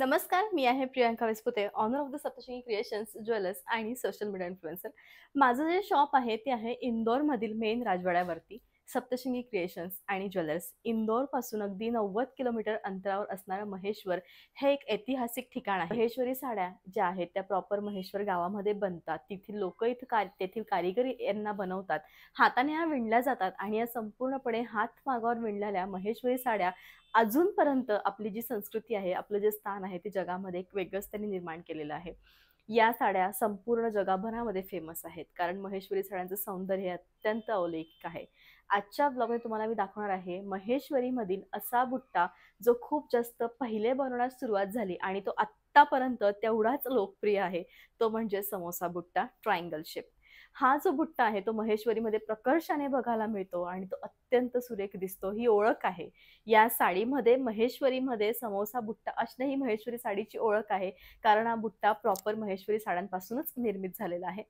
नमस्कार मी आहे Priyanka Vispute owner of the Saptashringi creations jewellers आणि सोशल मीडिया इन्फ्लुएन्सर माझं जे शॉप आहे ते आहे इंदोरमधील मेन राजवाड्यावरती सप्तशिंगी क्रिएशन्स आणि ज्वेलर्स इंदोरपासून अगदी नव्वद किलोमीटर अंतरावर असणारं महेश्वर हे एक ऐतिहासिक ठिकाण आहे महेश्वरी साड्या ज्या आहेत त्या प्रॉपर महेश्वर गावामध्ये बनतात तिथील लोक इथं का तेथील कारिगरी यांना बनवतात हाताने या विणल्या जातात आणि या संपूर्णपणे हात मागावर विणलेल्या महेश्वरी साड्या अजूनपर्यंत आपली जी संस्कृती आहे आपलं जे स्थान आहे ते जगामध्ये एक वेगळंच त्यांनी निर्माण केलेलं आहे या साड्या संपूर्ण जगाभरामध्ये फेमस आहेत कारण महेश्वरी साड्यांचं सौंदर्य अत्यंत अवलेखिक आहे आजच्या ब्लॉगमध्ये तुम्हाला मी दाखवणार आहे महेश्वरीमधील असा बुट्टा जो खूप जास्त पहिले बनवण्यास सुरुवात झाली आणि तो आतापर्यंत तेवढाच लोकप्रिय आहे तो म्हणजे समोसा बुट्टा ट्रायंगल शेप हा जो बुट्टा आहे तो महेश्वरीमध्ये प्रकर्षाने बघायला मिळतो आणि तो अत्यंत सुरेख दिसतो ही ओळख आहे या साडीमध्ये महेश्वरीमध्ये समोसा बुट्टा असणे ही महेश्वरी साडीची ओळख आहे कारण हा बुट्टा प्रॉपर महेश्वरी साड्यांपासूनच निर्मित झालेला आहे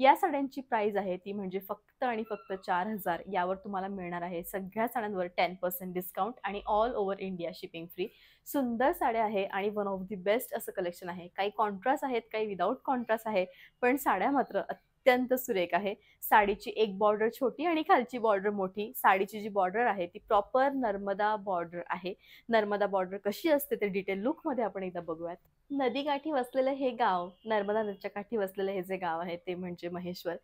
या साड्यांची प्राइस आहे ती म्हणजे फक्त आणि फक्त चार हजार यावर तुम्हाला मिळणार आहे सगळ्या साड्यांवर टेन पर्सेंट डिस्काउंट आणि all over India shipping free सुंदर साड्या आहे आणि वन ऑफ दी बेस्ट असं कलेक्शन आहे काही कॉन्ट्रास्ट आहेत काही विदाऊट कॉन्ट्रास्ट आहे पण साड्या मात्र अत्यंत सुरेख आहे साडीची एक बॉर्डर छोटी आणि खालची बॉर्डर मोठी साडीची जी बॉर्डर आहे ती प्रॉपर नर्मदा बॉर्डर आहे नर्मदा बॉर्डर कशी असते ते डिटेल मध्ये आपण एकदा बघूयात नदीकाठी वसलेलं हे गाव नर्मदा नदीच्या काठी वसलेलं हे जे गाव आहे ते म्हणजे महेश्वर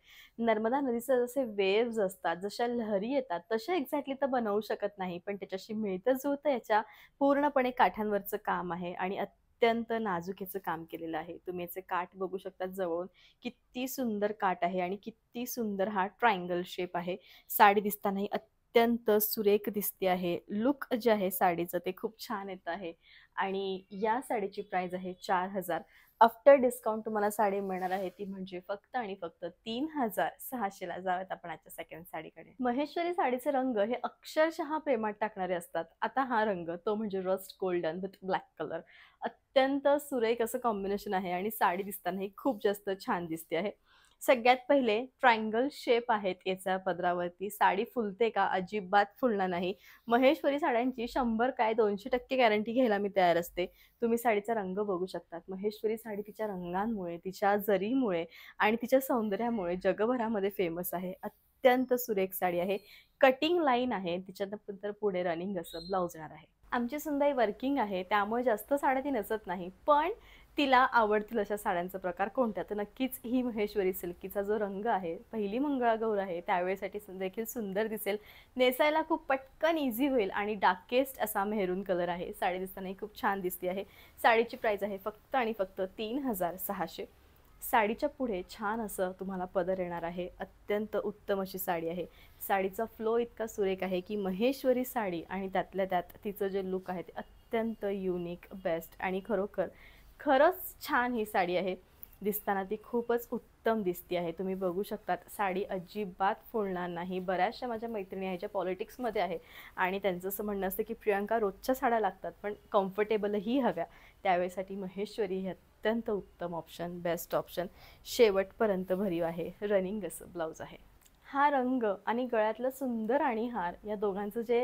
नर्मदा नदीचे जसे वेव्ज असतात जशा लहरी येतात तशा एक्झॅक्टली तर बनवू शकत नाही पण त्याच्याशी मिळतं जुळतं याच्या पूर्णपणे काठांवरचं काम आहे आणि अत्यंत नाजूक काम केलेलं आहे तुम्ही याचे काठ बघू शकता जवळून किती सुंदर काट आहे आणि किती सुंदर हा ट्रायंगल शेप आहे साडी दिसतानाही अत्यंत सुरेख दिसते आहे लुक जे आहे साडीचं ते खूप छान येत आहे आणि या साडीची प्राइस आहे चार हजार आफ्टर डिस्काउंट तुम्हाला साडी मिळणार आहे ती म्हणजे फक्त आणि फक्त तीन हजार सहाशेला जाव्यात आपण आजच्या सेकंड साडीकडे महेश्वरी साडीचे रंग हे अक्षरशः प्रेमात टाकणारे असतात आता हा रंग तो म्हणजे rust golden with black colour अत्यंत सुरेख असं कॉम्बिनेशन आहे आणि साडी दिसताना ही खूप जास्त छान दिसते आहे सगळ्यात पहिले ट्रायंगल शेप आहेत याच्या पदरावरती साडी फुलते का अजिबात फुलणार नाही महेश्वरी साड्यांची शंभर काय दोनशे टक्के गॅरंटी घ्यायला मी तयार असते तुम्ही साडीचा रंग बघू शकतात महेश्वरी साडी तिच्या रंगांमुळे तिच्या जरीमुळे आणि तिच्या सौंदर्यामुळे जगभरामध्ये फेमस आहे अत्यंत सुरेख साडी आहे कटिंग लाईन आहे तिच्यानंतर पुढे रनिंग असं ब्लाउज राहणार आहे आमची सुंदाई वर्किंग आहे त्यामुळे जास्त साड्या ती नसत नाही पण तिला आवडतील अशा साड्यांचा प्रकार कोणत्या तर नक्कीच ही महेश्वरी सिल्कीचा जो रंग आहे पहिली मंगळागौर आहे त्यावेळेसाठी देखील सुंदर दिसेल नेसायला खूप पटकन इझी होईल आणि डार्केस्ट असा मेहरून कलर आहे साडी दिसतानाही खूप छान दिसते आहे साडीची प्राईस आहे फक्त आणि फक्त तीन हजार सहाशे साडीच्या पुढे छान असं तुम्हाला पदर येणार आहे अत्यंत उत्तम अशी साडी आहे साडीचा फ्लो इतका सुरेख आहे की महेश्वरी साडी आणि त्यातल्या त्यात तिचं जे लुक आहे ते अत्यंत युनिक बेस्ट आणि खरोखर खरंच छान ही साडी आहे दिसताना ती खूपच उत्तम दिसते आहे तुम्ही बघू शकतात साडी अजिबात फुलणार नाही बऱ्याचशा माझ्या मैत्रिणी आहे ज्या पॉलिटिक्समध्ये आहे आणि त्यांचं असं म्हणणं असतं की प्रियांका रोजच्या साड्या लागतात पण कम्फर्टेबलही हव्या त्यावेळेसाठी महेश्वरी हे अत्यंत उत्तम ऑप्शन बेस्ट ऑप्शन शेवटपर्यंत भरीव आहे रनिंग असं ब्लाऊज आहे हा रंग आणि गळ्यातलं सुंदर आणि हार या दोघांचं जे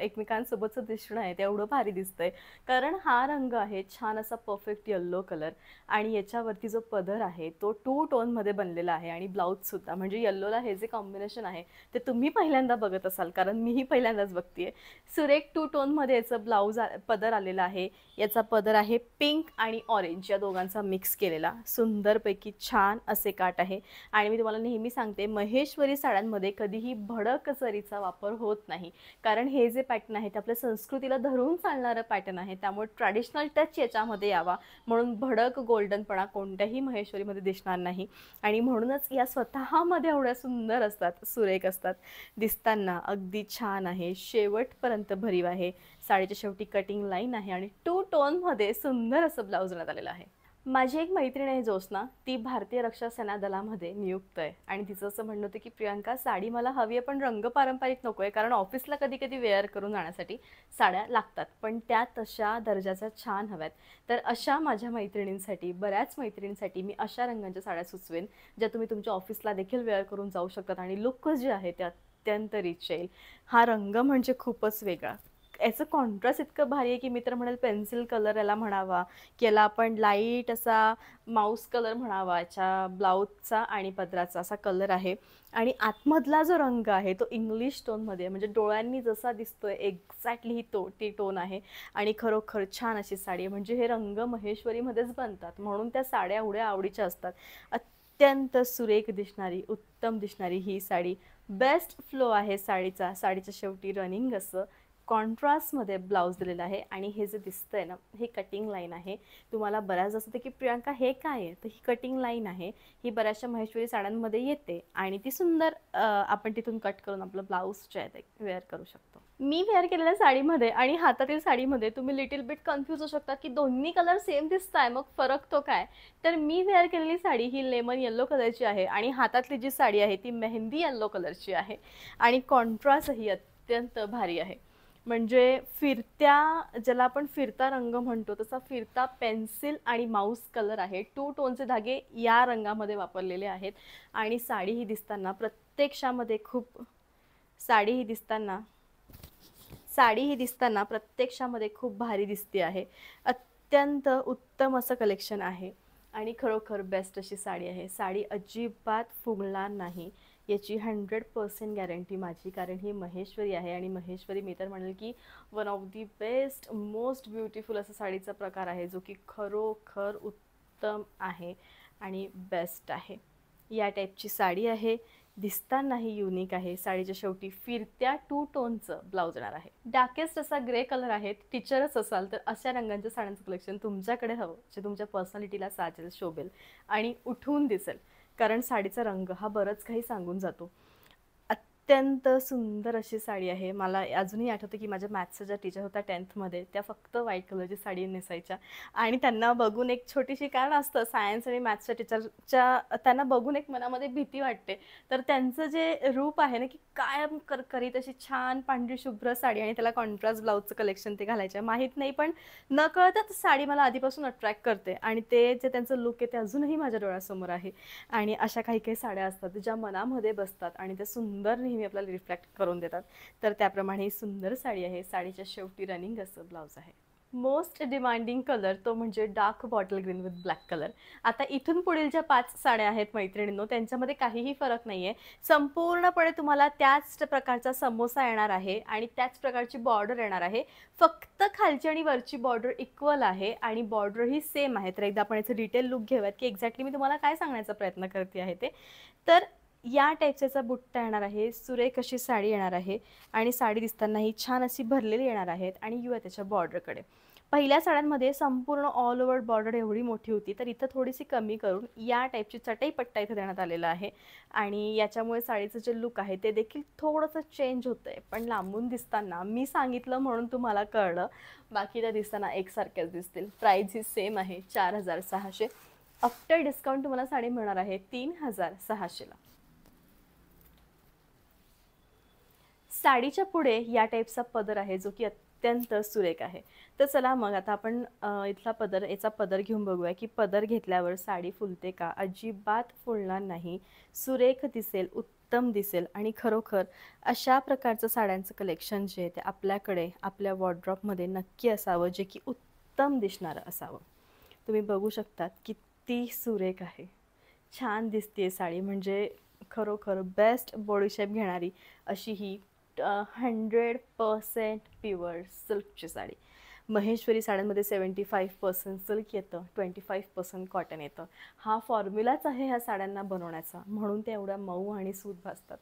एकमेकांसोबतचं दिसणं आहे ते एवढं भारी दिसतंय कारण हा रंग आहे छान असा परफेक्ट येल्लो कलर आणि याच्यावरती जो पदर आहे तो टू टोनमध्ये बनलेला आहे आणि ब्लाऊजसुद्धा म्हणजे येल्लोला हे जे कॉम्बिनेशन आहे ते तुम्ही पहिल्यांदा बघत असाल कारण मीही पहिल्यांदाच बघतीये सुरेख टू टोनमध्ये याचं ब्लाऊज पदर आलेला आहे याचा पदर आहे पिंक आणि ऑरेंज या दोघांचा मिक्स केलेला सुंदरपैकी छान असे काट आहे आणि मी तुम्हाला नेहमी सांगते महेश्वरी साडी साड्यांमध्ये कधीही भडक जरीचा वापर होत नाही कारण हे जे पॅटर्न आहे ते आपल्या संस्कृतीला धरून चालणारं पॅटर्न आहे त्यामुळे ट्रॅडिशनल टच याच्यामध्ये यावा म्हणून भडक गोल्डनपणा कोणत्याही महेश्वरीमध्ये दिसणार नाही आणि म्हणूनच या स्वतःमध्ये एवढ्या सुंदर असतात सुरेख असतात दिसताना अगदी छान आहे शेवटपर्यंत भरीव आहे साडीच्या शेवटी कटिंग लाईन आहे आणि टू टोनमध्ये सुंदर असं ब्लाऊज आलेलं आहे माझी एक मैत्रीण आहे जोस्ना ती भारतीय रक्षा सेना दलामध्ये नियुक्त आहे आणि तिचं असं म्हणणं होतं की प्रियांका साडी मला हवी आहे पण रंग पारंपरिक नको आहे कारण ऑफिसला कधी कधी वेअर करून जाण्यासाठी साड्या लागतात पण त्या तशा दर्जाच्या छान हव्यात तर अशा माझ्या मैत्रिणींसाठी बऱ्याच मैत्रिणींसाठी मी अशा रंगांच्या साड्या सुचवेन ज्या तुम्ही तुमच्या ऑफिसला देखील वेअर करून जाऊ शकतात आणि लुक जे आहे ते अत्यंत रिच येईल हा रंग म्हणजे खूपच वेगळा याचं कॉन्ट्रास्ट इतकं भारी आहे की मी तर म्हणेल पेन्सिल कलर याला म्हणावा की याला आपण लाईट असा माऊस कलर म्हणावा याच्या ब्लाऊजचा आणि पदराचा असा कलर आहे आणि आतमधला जो रंग आहे तो इंग्लिश टोनमध्ये म्हणजे डोळ्यांनी जसा दिसतो एक्झॅक्टली ही तो ती टोन आहे आणि खरोखर छान अशी साडी आहे म्हणजे हे रंग महेश्वरीमध्येच बनतात म्हणून त्या साड्या एवढ्या आवडीच्या असतात अत्यंत सुरेख दिसणारी उत्तम दिसणारी ही साडी बेस्ट फ्लो आहे साडीचा साडीच्या शेवटी रनिंग असं कॉन्ट्रास्टमध्ये ब्लाऊज दिलेला आहे आणि हे जे दिसतंय ना हे कटिंग लाईन आहे तुम्हाला बऱ्याच असं की प्रियांका हे काय आहे तर ही कटिंग लाईन आहे ही बऱ्याचशा महेश्वरी साड्यांमध्ये येते आणि ती सुंदर आपण तिथून कट करून आपलं ब्लाऊज जे आहे ते वेअर करू शकतो मी वेअर केलेल्या साडीमध्ये आणि हातातील साडीमध्ये तुम्ही लिटिल बिट कन्फ्यूज होऊ शकता की दोन्ही कलर सेम दिसत आहे मग फरक तो काय तर मी वेअर केलेली साडी ही लेमन येल्लो कलरची आहे आणि हातातली जी साडी आहे ती मेहंदी येल्लो कलरची आहे आणि कॉन्ट्रास्ट ही अत्यंत भारी आहे म्हणजे फिरत्या ज्याला आपण फिरता रंग म्हणतो तसा फिरता पेन्सिल आणि माऊस कलर आहे टू टोनचे धागे या रंगामध्ये वापरलेले आहेत आणि साडी ही दिसताना प्रत्यक्षामध्ये खूप साडी ही दिसताना साडी ही दिसताना प्रत्यक्षामध्ये खूप भारी दिसते आहे अत्यंत उत्तम असं कलेक्शन आहे आणि खरोखर बेस्ट अशी साडी आहे साडी अजिबात फुगणार नाही याची हंड्रेड पर्सेंट गॅरंटी माझी कारण ही महेश्वरी आहे आणि महेश्वरी मी तर म्हणेल की one of the best most beautiful असा साडीचा प्रकार आहे जो की खरोखर उत्तम आहे आणि बेस्ट आहे या टाईपची साडी आहे दिसतानाही युनिक आहे साडीच्या शेवटी फिरत्या टू टोनचं ब्लाऊज येणार आहे डार्केस्ट असा ग्रे कलर आहे टीचरच असाल तर अशा रंगांच्या साड्यांचं कलेक्शन तुमच्याकडे हवं जे तुमच्या पर्सनॅलिटीला साजेल शोभेल आणि उठून दिसेल कारण साडीचा रंग हा बरंच काही सांगून जातो अत्यंत सुंदर अशी साडी आहे मला अजूनही आठवतं की माझ्या मॅथ्सच्या ज्या टीचर होत्या टेन्थमध्ये त्या फक्त व्हाईट कलरची साडी नेसायच्या आणि त्यांना बघून एक छोटीशी कारण असतं सायन्स आणि मॅथ्सच्या टीचरच्या त्यांना बघून एक मनामध्ये भीती वाटते तर त्यांचं जे रूप आहे ना की कायम कर करीत अशी छान पांढरी शुभ्र साडी आणि त्याला कॉन्ट्रास्ट ब्लाऊजचं कलेक्शन ते घालायचे माहीत नाही पण न कळतच साडी मला आधीपासून अट्रॅक्ट करते आणि ते जे त्यांचं लुक आहे ते अजूनही माझ्या डोळ्यासमोर आहे आणि अशा काही काही साड्या असतात ज्या मनामध्ये बसतात आणि त्या सुंदर नेहमी आपल्याला रिफ्लेक्ट करून देतात तर त्याप्रमाणे सुंदर साडी आहे साडीच्या शेवटी रनिंग असं ब्लाऊज आहे मोस्ट डिमांडिंग कलर तो म्हणजे dark bottle green with black colour आता इथून पुढील ज्या पाच साड्या आहेत मैत्रिणींनो त्यांच्यामध्ये काहीही फरक नाही आहे संपूर्णपणे तुम्हाला त्याच प्रकारचा समोसा येणार आहे आणि त्याच प्रकारची बॉर्डर येणार आहे फक्त खालची आणि वरची बॉर्डर इक्वल आहे आणि बॉर्डर ही सेम आहे तर एकदा आपण याचं डिटेल लुक घेऊयात की एक्झॅक्टली मी तुम्हाला काय सांगण्याचा प्रयत्न करते आहे ते तर या टाईपचा बुट्टा येणार आहे सुरेख अशी साडी येणार आहे आणि साडी दिसताना ही छान अशी भरलेली येणार आहेत आणि युवा त्याच्या बॉर्डरकडे पहिल्या साड्यांमध्ये संपूर्ण ऑल ओव्हर बॉर्डर एवढी मोठी होती तर इथं थोडीशी कमी करून या टाईपची चटई पट्टा इथं देण्यात आलेला आहे आणि याच्यामुळे साडीचं जे लुक आहे ते देखील थोडंसं चेंज होतं आहे पण लांबून दिसताना मी सांगितलं म्हणून तुम्हाला कळलं बाकी त्या दिसताना एकसारख्याच दिसतील प्राईज ही सेम आहे चार हजार सहाशे आफ्टर डिस्काउंट तुम्हाला साडी मिळणार आहे तीन हजार सहाशेला साडीच्या पुढे या टाईपचा पदर आहे जो की अत्यंत सुरेख आहे तर चला मग आता आपण इथला पदर याचा पदर घेऊन बघूया की पदर घेतल्यावर साडी फुलते का अजिबात फुलणार नाही सुरेख दिसेल उत्तम दिसेल आणि खरोखर अशा प्रकारचं साड्यांचं कलेक्शन जे आहे ते आपल्याकडे आपल्या वॉर्ड्रॉपमध्ये नक्की असावं जे की उत्तम दिसणारं असावं तुम्ही बघू शकतात किती सुरेख आहे छान दिसते साडी म्हणजे खरोखर बेस्ट बॉडी शेप घेणारी अशी ही हंड्रेड पर्सेंट प्युअर सिल्कची साडी महेश्वरी साड्यांमध्ये सेवन्टी फाईव्ह पर्सेंट सिल्क येतं ट्वेंटी फाईव्ह पर्सेंट कॉटन येतं हा फॉर्म्युलाच आहे ह्या साड्यांना बनवण्याचा म्हणून ते एवढ्या मऊ आणि सूत भासतात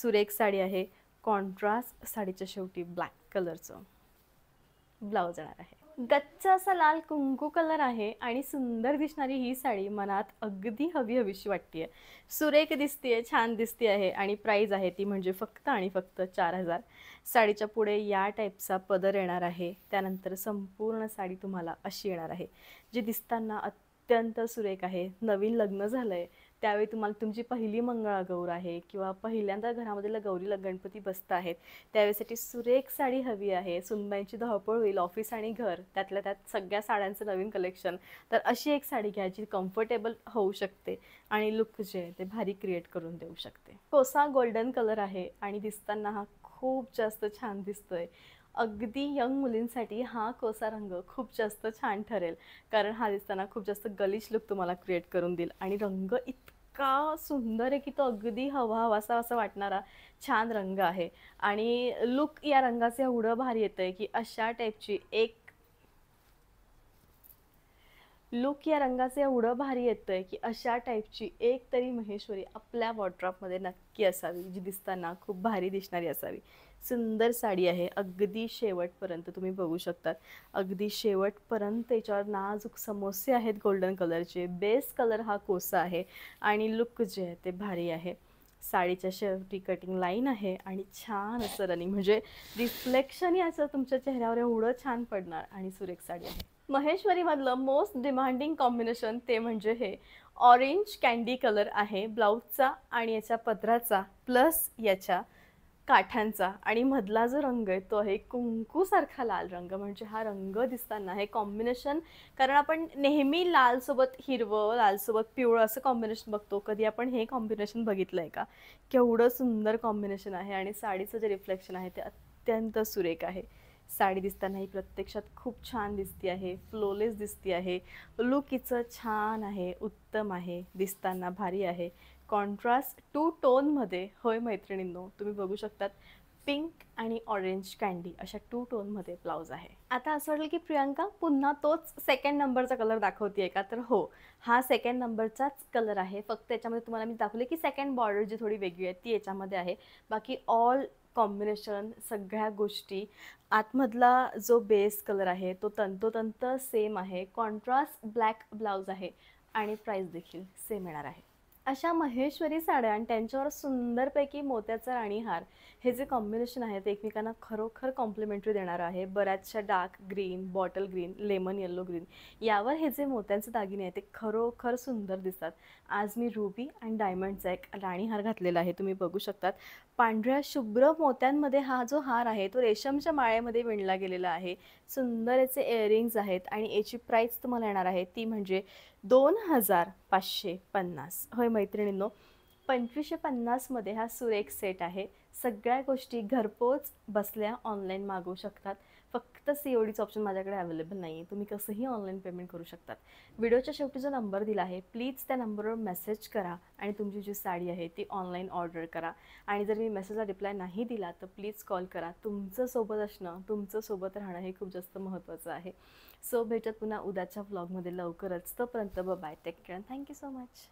सुरेख साडी आहे कॉन्ट्रास्ट साडीच्या शेवटी ब्लॅक कलरचं ब्लाऊज येणार आहे गच्च असा लाल कुंकू कलर आहे आणि सुंदर दिसणारी ही साडी मनात अगदी हवी हवीशी वाटते सुरेख दिसतीये छान दिसते आहे आणि प्राईज आहे ती म्हणजे फक्त आणि फक्त चार हजार साडीच्या पुढे या टाईपचा पदर येणार आहे त्यानंतर संपूर्ण साडी तुम्हाला अशी येणार आहे जी दिसताना अत्यंत सुरेख आहे नवीन लग्न झालंय आहे त्यावेळी तुम्हाला तुमची पहिली मंगळागौर आहे किंवा पहिल्यांदा घरामध्ये गौरीला गणपती बसत आहेत त्यावेळेसाठी सुरेख साडी हवी आहे सुनबाईंची धावपळ होईल ऑफिस आणि घर त्यातल्या त्यात सगळ्या साड्यांचं नवीन कलेक्शन तर अशी एक साडी घ्यायची कम्फर्टेबल होऊ शकते आणि लुक जे ते भारी क्रिएट करून देऊ शकते कोसा गोल्डन कलर आहे आणि दिसताना हा खूप जास्त छान दिसतोय अगदी यंग मुलींसाठी हा कोसा रंग खूप जास्त छान ठरेल कारण हा दिसताना खूप जास्त गलिश लुक तुम्हाला क्रिएट करून देईल आणि रंग इतका सुंदर आहे की तो अगदी हवा हवासा असा वाटणारा छान रंग आहे आणि लुक या रंगाचं एवढं भारी येतं आहे की अशा टाईपची एक लुक या रंगाचं एवढं भारी येतं आहे की अशा टाईपची एक तरी महेश्वरी आपल्या वॉर्ड्रॉपमध्ये नक्की असावी जी दिसताना खूप भारी दिसणारी असावी सुंदर साडी आहे अगदी शेवटपर्यंत तुम्ही बघू शकतात अगदी शेवटपर्यंत याच्यावर नाजूक समोसे आहेत गोल्डन कलरचे बेस कलर हा कोसा आहे आणि लुक जे आहे ते भारी आहे साडीच्या शेवटी कटिंग लाईन आहे आणि छान असं रनिंग म्हणजे रिफ्लेक्शन याचं तुमच्या चेहऱ्यावर एवढं छान पडणार आणि सुरेख साडी आहे महेश्वरीमधलं मोस्ट डिमांडिंग कॉम्बिनेशन ते म्हणजे हे ऑरेंज कँडी कलर आहे ब्लाऊजचा आणि याच्या पदराचा प्लस याच्या काठ्यांचा आणि मधला जो रंग आहे तो आहे कुंकूसारखा लाल रंग म्हणजे हा रंग दिसताना हे कॉम्बिनेशन कारण आपण नेहमी लालसोबत हिरवं लालसोबत पिवळं असं कॉम्बिनेशन बघतो कधी आपण हे कॉम्बिनेशन बघितलं आहे का केवढं सुंदर कॉम्बिनेशन आहे आणि साडीचं जे रिफ्लेक्शन आहे ते अत्यंत सुरेख आहे साडी दिसताना ही प्रत्यक्षात खूप छान दिसते आहे फ्लोलेस दिसते आहे लुक छान आहे उत्तम आहे दिसताना भारी आहे कॉन्ट्रास्ट टू टोनमध्ये होय मैत्रिणींनो तुम्ही बघू शकतात पिंक आणि ऑरेंज कँडी अशा टू टोनमध्ये ब्लाऊज आहे आता असं वाटलं की प्रियांका पुन्हा तोच सेकंड नंबरचा कलर दाखवते का तर हो हा सेकंड नंबरचाच कलर आहे फक्त याच्यामध्ये तुम्हाला मी दाखवले की सेकंड बॉर्डर जी थोडी वेगळी आहे ती याच्यामध्ये आहे बाकी ऑल कॉम्बिनेशन सगळ्या गोष्टी आतमधला जो बेस कलर आहे तो तंतोतंत सेम आहे कॉन्ट्रास्ट ब्लॅक ब्लाऊज आहे आणि प्राईस देखील सेम येणार आहे अशा महेश्वरी साड्या आणि त्यांच्यावर सुंदरपैकी मोत्याचा राणीहार हे जे कॉम्बिनेशन आहे ते एकमेकांना खरोखर कॉम्प्लिमेंटरी देणार आहे बऱ्याचशा dark green bottle green lemon yellow green यावर हे जे मोत्यांचे दागिने आहेत ते खरोखर सुंदर दिसतात आज मी रुबी आणि डायमंडचा एक राणीहार घातलेला आहे तुम्ही बघू शकतात पांढऱ्या शुभ्र मोत्यांमध्ये हा जो हार आहे तो रेशमच्या माळ्यामध्ये विणला गेलेला आहे सुंदर याचे इयरिंग्ज आहेत आणि याची प्राईस तुम्हाला येणार आहे ती म्हणजे दोन हजार पाचशे पन्नास होय मैत्रिणींनो पंचवीसशे पन्नासमध्ये हा सुरेख सेट आहे सगळ्या गोष्टी घरपोच बसल्या ऑनलाईन मागवू शकतात फक्त सी ओ डीचं ऑप्शन माझ्याकडे अवेलेबल नाही आहे तुम्ही कसंही ऑनलाईन पेमेंट करू शकतात व्हिडिओच्या शेवटी जो नंबर दिला आहे प्लीज त्या नंबरवर मेसेज करा आणि तुमची जी साडी आहे ती ऑनलाईन ऑर्डर करा आणि जर मी मेसेजला रिप्लाय नाही दिला तर प्लीज कॉल करा तुमचं सोबत असणं तुमचं सोबत राहणं हे खूप जास्त महत्त्वाचं आहे सो भेटत पुन्हा उद्याच्या व्लॉगमध्ये लवकरच तोपर्यंत ब bye take care thank you so much